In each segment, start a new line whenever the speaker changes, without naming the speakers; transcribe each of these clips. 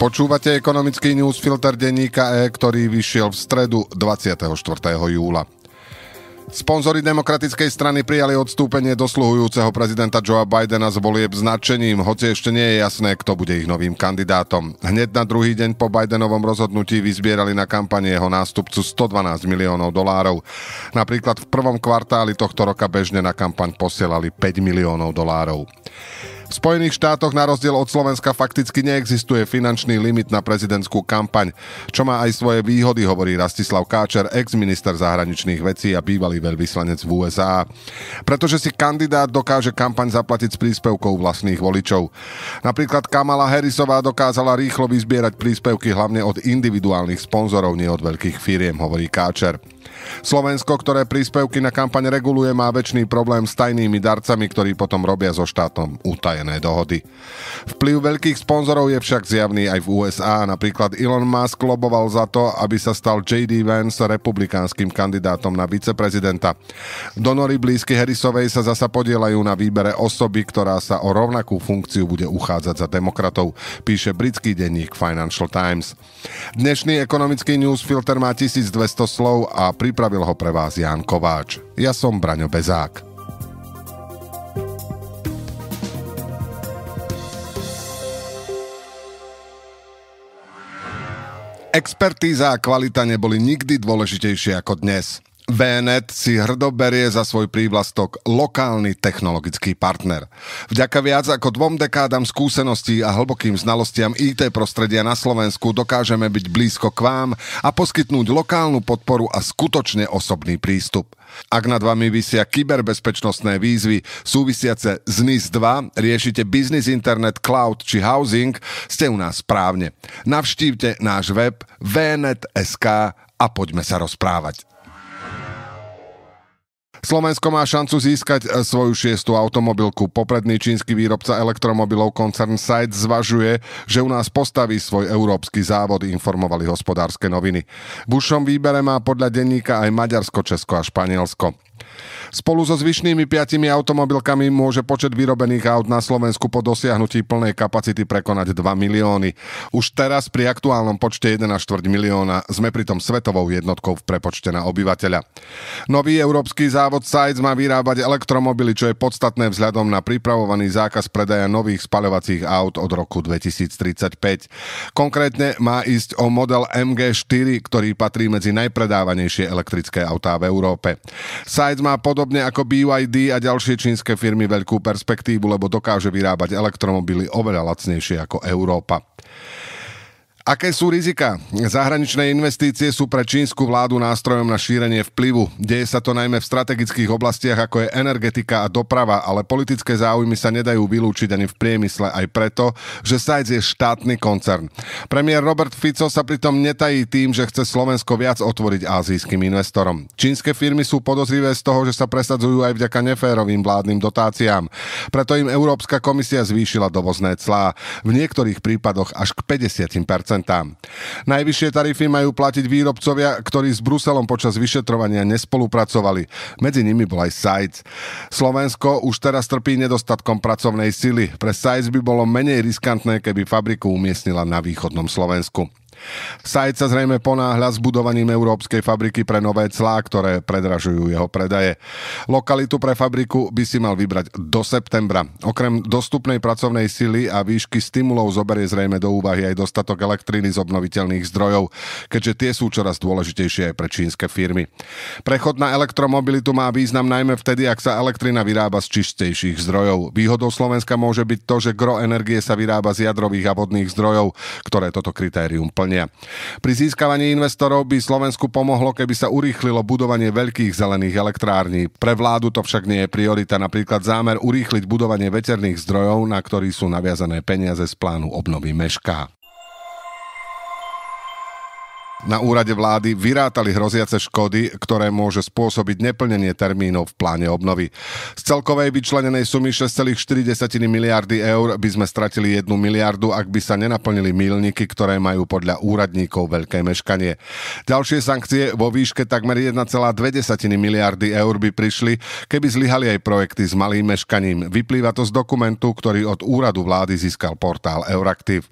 Počúvate ekonomický newsfilter denníka E, ktorý vyšiel v stredu 24. júla. Sponzory demokratickej strany prijali odstúpenie dosluhujúceho prezidenta Joea Bidena z volieb značením, hoci ešte nie je jasné, kto bude ich novým kandidátom. Hneď na druhý deň po Bidenovom rozhodnutí vyzbierali na kampanie jeho nástupcu 112 miliónov dolárov. Napríklad v prvom kvartáli tohto roka bežne na kampaň posielali 5 miliónov dolárov. V Spojených štátoch na rozdiel od Slovenska fakticky neexistuje finančný limit na prezidentskú kampaň, čo má aj svoje výhody, hovorí Rastislav Káčer, ex-minister zahraničných vecí a bývalý veľvyslanec v USA. Pretože si kandidát dokáže kampaň zaplatiť s príspevkou vlastných voličov. Napríklad Kamala Harrisová dokázala rýchlo vyzbierať príspevky hlavne od individuálnych sponzorov, nie od veľkých firiem, hovorí Káčer. Slovensko, ktoré príspevky na kampaň reguluje, má väčší problém s tajnými darcami, ktorí potom robia so štátom utajené dohody. Vplyv veľkých sponzorov je však zjavný aj v USA. Napríklad Elon Musk loboval za to, aby sa stal J.D. Vance republikánskym kandidátom na viceprezidenta. Donory blízky Harrisovej sa zasa podielajú na výbere osoby, ktorá sa o rovnakú funkciu bude uchádzať za demokratov, píše britský denník Financial Times. Dnešný ekonomický newsfilter má 1200 slov a pripravil ho pre vás Ján Kováč. Ja som Braňo Bezák. Expertíza a kvalita neboli nikdy dôležitejšie ako dnes. VNet si hrdo berie za svoj prívlastok lokálny technologický partner. Vďaka viac ako dvom dekádam skúseností a hlbokým znalostiam IT prostredia na Slovensku dokážeme byť blízko k vám a poskytnúť lokálnu podporu a skutočne osobný prístup. Ak nad vami vysia kyberbezpečnostné výzvy súvisiace z NIS 2, riešite biznis, internet, cloud či housing, ste u nás správne. Navštívte náš web vnet.sk a poďme sa rozprávať. Slovensko má šancu získať e, svoju šiestu automobilku. Popredný čínsky výrobca elektromobilov koncern SAIC zvažuje, že u nás postaví svoj európsky závod, informovali hospodárske noviny. V užšom výbere má podľa denníka aj Maďarsko, Česko a Španielsko. Spolu so zvyšnými piatimi automobilkami môže počet vyrobených aut na Slovensku po dosiahnutí plnej kapacity prekonať 2 milióny. Už teraz pri aktuálnom počte 1,4 milióna sme pritom svetovou jednotkou v prepočte na obyvateľa. Nový európsky závod Sides má vyrábať elektromobily, čo je podstatné vzhľadom na pripravovaný zákaz predaja nových spaľovacích aut od roku 2035. Konkrétne má ísť o model MG4, ktorý patrí medzi najpredávanejšie elektrické autá v Európe. Sides má má podobne ako BYD a ďalšie čínske firmy veľkú perspektívu, lebo dokáže vyrábať elektromobily oveľa lacnejšie ako Európa. Aké sú rizika? Zahraničné investície sú pre čínsku vládu nástrojom na šírenie vplyvu. Deje sa to najmä v strategických oblastiach ako je energetika a doprava, ale politické záujmy sa nedajú vylúčiť ani v priemysle aj preto, že Sajc je štátny koncern. Premiér Robert Fico sa pritom netají tým, že chce Slovensko viac otvoriť azijským investorom. Čínske firmy sú podozrivé z toho, že sa presadzujú aj vďaka neférovým vládnym dotáciám. Preto im Európska komisia zvýšila dovozné clá. V niektorých prípadoch až k 50%. Najvyššie tarify majú platiť výrobcovia, ktorí s Bruselom počas vyšetrovania nespolupracovali. Medzi nimi bol aj Sajc. Slovensko už teraz trpí nedostatkom pracovnej sily. Pre Sajc by bolo menej riskantné, keby fabriku umiestnila na východnom Slovensku. Sajt sa zrejme ponáhľa s budovaním európskej fabriky pre nové clá, ktoré predražujú jeho predaje. Lokalitu pre fabriku by si mal vybrať do septembra. Okrem dostupnej pracovnej sily a výšky stimulov zoberie zrejme do úvahy aj dostatok elektriny z obnoviteľných zdrojov, keďže tie sú čoraz dôležitejšie aj pre čínske firmy. Prechod na elektromobilitu má význam najmä vtedy, ak sa elektrina vyrába z čistejších zdrojov. Výhodou Slovenska môže byť to, že gro energie sa vyrába z jadrových a vodných zdrojov, ktoré toto kritérium plní zelenia. Pri získavaní investorov by Slovensku pomohlo, keby sa urýchlilo budovanie veľkých zelených elektrární. Pre vládu to však nie je priorita, napríklad zámer urýchliť budovanie veterných zdrojov, na ktorý sú naviazané peniaze z plánu obnovy Mešká na úrade vlády vyrátali hroziace škody, ktoré môže spôsobiť neplnenie termínov v pláne obnovy. Z celkovej vyčlenenej sumy 6,4 miliardy eur by sme stratili 1 miliardu, ak by sa nenaplnili milníky, ktoré majú podľa úradníkov veľké meškanie. Ďalšie sankcie vo výške takmer 1,2 miliardy eur by prišli, keby zlyhali aj projekty s malým meškaním. Vyplýva to z dokumentu, ktorý od úradu vlády získal portál Euraktiv.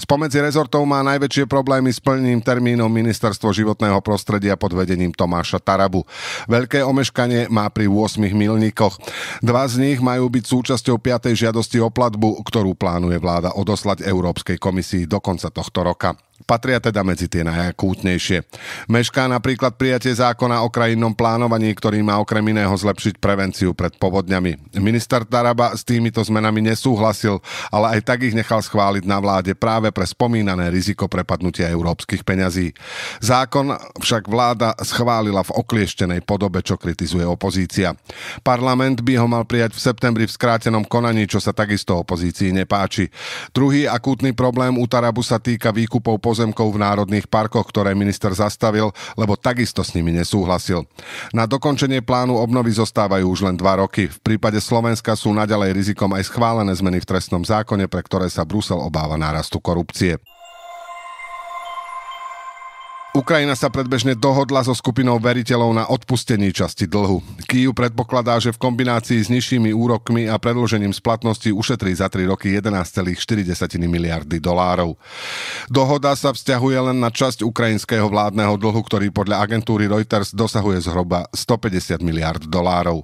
Spomedzi rezortov má najväčšie problémy s plnením termínov ministerstvo životného prostredia pod vedením Tomáša Tarabu. Veľké omeškanie má pri 8 milníkoch. Dva z nich majú byť súčasťou 5. žiadosti o platbu, ktorú plánuje vláda odoslať Európskej komisii do konca tohto roka. Patria teda medzi tie najakútnejšie. Mešká napríklad prijatie zákona o krajinnom plánovaní, ktorý má okrem iného zlepšiť prevenciu pred povodňami. Minister Taraba s týmito zmenami nesúhlasil, ale aj tak ich nechal schváliť na vláde práve pre spomínané riziko prepadnutia európskych peňazí. Zákon však vláda schválila v oklieštenej podobe, čo kritizuje opozícia. Parlament by ho mal prijať v septembri v skrátenom konaní, čo sa takisto opozícii nepáči. Druhý akútny problém u Tarabu sa týka výkupov pozemkov v národných parkoch, ktoré minister zastavil, lebo takisto s nimi nesúhlasil. Na dokončenie plánu obnovy zostávajú už len dva roky. V prípade Slovenska sú naďalej rizikom aj schválené zmeny v trestnom zákone, pre ktoré sa Brusel obáva nárastu korupcie. Ukrajina sa predbežne dohodla so skupinou veriteľov na odpustení časti dlhu. Kýju predpokladá, že v kombinácii s nižšími úrokmi a predložením splatnosti ušetrí za 3 roky 11,4 miliardy dolárov. Dohoda sa vzťahuje len na časť ukrajinského vládneho dlhu, ktorý podľa agentúry Reuters dosahuje zhruba 150 miliard dolárov.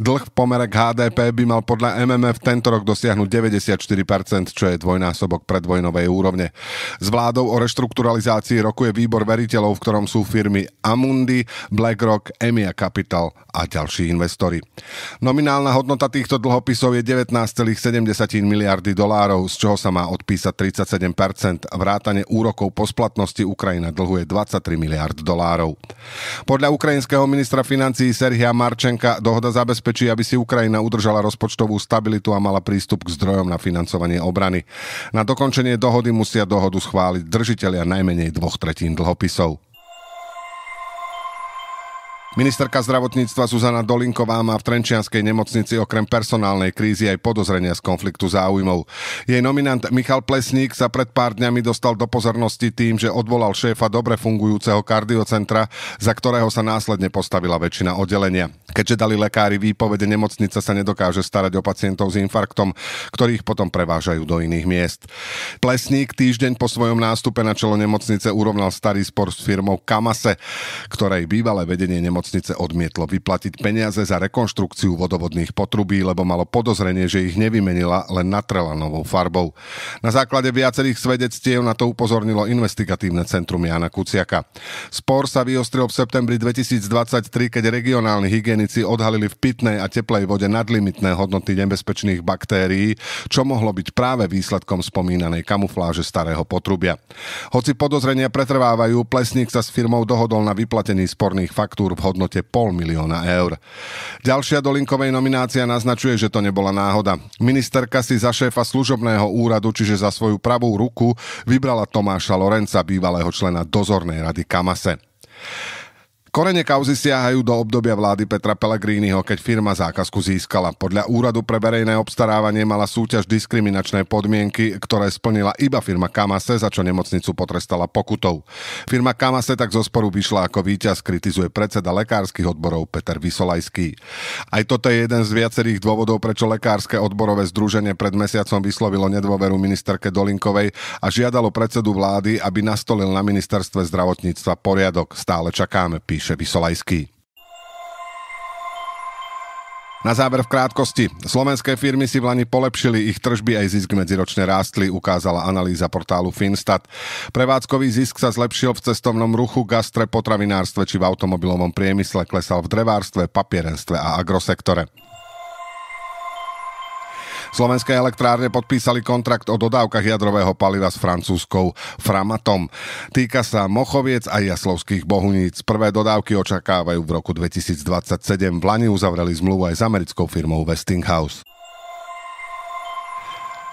Dlh v pomere k HDP by mal podľa MMF tento rok dosiahnuť 94%, čo je dvojnásobok predvojnovej úrovne. S vládou o reštrukturalizácii rokuje výbor veriteľov, v ktorom sú firmy Amundi, BlackRock, Emia Capital a ďalší investori. Nominálna hodnota týchto dlhopisov je 19,7 miliardy dolárov, z čoho sa má odpísať 37%. Vrátane úrokov po splatnosti Ukrajina dlhuje 23 miliard dolárov. Podľa ukrajinského ministra financií Serhia Marčenka dohoda zabezpečí, aby si Ukrajina udržala rozpočtovú stabilitu a mala prístup k zdrojom na financovanie obrany. Na dokončenie dohody musia dohodu schváliť držiteľia najmenej dvoch tretín dlhopisov pisał Ministerka zdravotníctva Zuzana Dolinková má v Trenčianskej nemocnici okrem personálnej krízy aj podozrenia z konfliktu záujmov. Jej nominant Michal Plesník sa pred pár dňami dostal do pozornosti tým, že odvolal šéfa dobre fungujúceho kardiocentra, za ktorého sa následne postavila väčšina oddelenia. Keďže dali lekári výpovede, nemocnica sa nedokáže starať o pacientov s infarktom, ktorých potom prevážajú do iných miest. Plesník týždeň po svojom nástupe na čelo nemocnice urovnal starý spor s firmou Kamase, ktorej bývalé vedenie nemocnice nemocnice odmietlo vyplatiť peniaze za rekonštrukciu vodovodných potrubí, lebo malo podozrenie, že ich nevymenila len natrela novou farbou. Na základe viacerých svedectiev na to upozornilo investigatívne centrum Jana Kuciaka. Spor sa vyostril v septembri 2023, keď regionálni hygienici odhalili v pitnej a teplej vode nadlimitné hodnoty nebezpečných baktérií, čo mohlo byť práve výsledkom spomínanej kamufláže starého potrubia. Hoci podozrenia pretrvávajú, Plesník sa s firmou dohodol na vyplatení sporných faktúr v hodnote pol milióna eur. Ďalšia do Linkovej nominácia naznačuje, že to nebola náhoda. Ministerka si za šéfa služobného úradu, čiže za svoju pravú ruku, vybrala Tomáša Lorenca, bývalého člena dozornej rady Kamase. Korene kauzy siahajú do obdobia vlády Petra Pellegriniho, keď firma zákazku získala. Podľa Úradu pre verejné obstarávanie mala súťaž diskriminačné podmienky, ktoré splnila iba firma Kamase, za čo nemocnicu potrestala pokutou. Firma Kamase tak zo sporu vyšla ako víťaz, kritizuje predseda lekárskych odborov Peter Vysolajský. Aj toto je jeden z viacerých dôvodov, prečo lekárske odborové združenie pred mesiacom vyslovilo nedôveru ministerke Dolinkovej a žiadalo predsedu vlády, aby nastolil na ministerstve zdravotníctva poriadok. Stále čakáme, píš píše Vysolajský. Na záver v krátkosti. Slovenské firmy si v Lani polepšili, ich tržby aj zisk medziročne rástli, ukázala analýza portálu Finstat. Prevádzkový zisk sa zlepšil v cestovnom ruchu, gastre, potravinárstve či v automobilovom priemysle, klesal v drevárstve, papierenstve a agrosektore. Slovenské elektrárne podpísali kontrakt o dodávkach jadrového paliva s francúzskou Framatom. Týka sa Mochoviec a Jaslovských Bohuníc. Prvé dodávky očakávajú v roku 2027. V Lani uzavreli zmluvu aj s americkou firmou Westinghouse.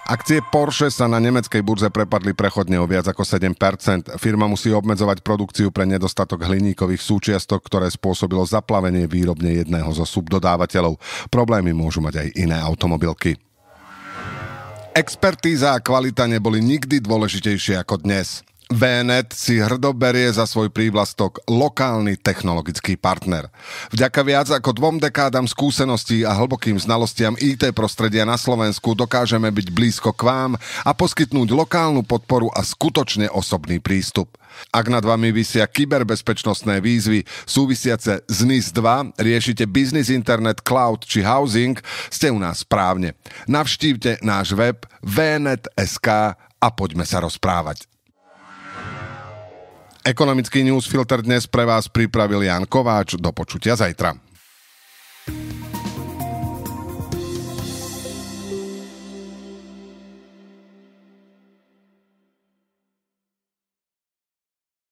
Akcie Porsche sa na nemeckej burze prepadli prechodne o viac ako 7%. Firma musí obmedzovať produkciu pre nedostatok hliníkových súčiastok, ktoré spôsobilo zaplavenie výrobne jedného zo subdodávateľov. Problémy môžu mať aj iné automobilky. Expertíza a kvalita neboli nikdy dôležitejšie ako dnes. VNet si hrdoberie berie za svoj prívlastok lokálny technologický partner. Vďaka viac ako dvom dekádam skúseností a hlbokým znalostiam IT prostredia na Slovensku dokážeme byť blízko k vám a poskytnúť lokálnu podporu a skutočne osobný prístup. Ak nad vami vysia kyberbezpečnostné výzvy súvisiace z NIS 2, riešite biznis, internet, cloud či housing, ste u nás správne. Navštívte náš web vnet.sk a poďme sa rozprávať. Ekonomický newsfilter dnes pre vás pripravil Jan Kováč. Do počutia zajtra.